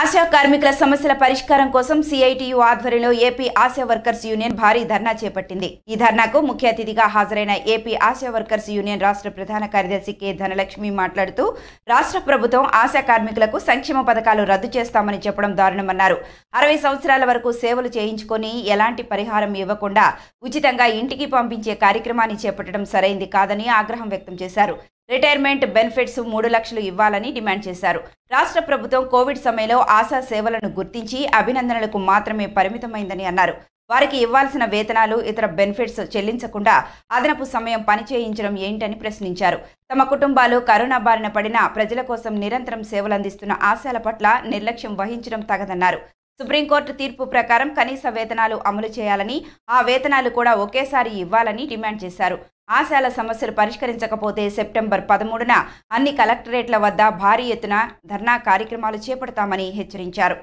ఆశా కార్మికుల సమస్యల పరిష్కారం కోసం సిఐటియు ఆధ్వర్యంలో ఏపీ ఆశా వర్కర్స్ యూనియన్ భారీ ధర్నా చేపట్టింది ఈ ధర్నాకు ముఖ్య అతిథిగా హాజరైన ఏపీ ఆశా వర్కర్స్ యూనియన్ రాష్ట్ర ప్రధాన కార్యదర్శి కె ధనలక్ష్మి మాట్లాడుతూ రాష్ట్ర ప్రభుత్వం ఆశా కార్మికులకు సంక్షేమ పథకాలు రద్దు చేస్తామని చెప్పడం దారుణమన్నారు అరవై సంవత్సరాల వరకు సేవలు చేయించుకొని ఎలాంటి పరిహారం ఇవ్వకుండా ఉచితంగా ఇంటికి పంపించే కార్యక్రమాన్ని చేపట్టడం సరైంది కాదని ఆగ్రహం వ్యక్తం చేశారు రిటైర్మెంట్ బెనిఫిట్స్ మూడు లక్షలు ఇవ్వాలని డిమాండ్ చేశారు రాష్ట్ర ప్రభుత్వం కోవిడ్ సమయంలో ఆశా సేవలను గుర్తించి అభినందనలకు మాత్రమే పరిమితమైందని అన్నారు వారికి ఇవ్వాల్సిన వేతనాలు ఇతర బెనిఫిట్స్ చెల్లించకుండా అదనపు సమయం పనిచేయించడం ఏంటని ప్రశ్నించారు తమ కుటుంబాలు కరోనా బారిన పడిన ప్రజల కోసం నిరంతరం సేవలు అందిస్తున్న పట్ల నిర్లక్ష్యం వహించడం తగదన్నారు సుప్రీంకోర్టు తీర్పు ప్రకారం కనీస వేతనాలు అమలు చేయాలని ఆ వేతనాలు కూడా ఒకేసారి ఇవ్వాలని డిమాండ్ చేశారు ఆశాల సమస్యలు పరిష్కరించకపోతే సెప్టెంబర్ పదమూడున అన్ని కలెక్టరేట్ల వద్ద భారీ ఎత్తున ధర్నా కార్యక్రమాలు చేపడతామని హెచ్చరించారు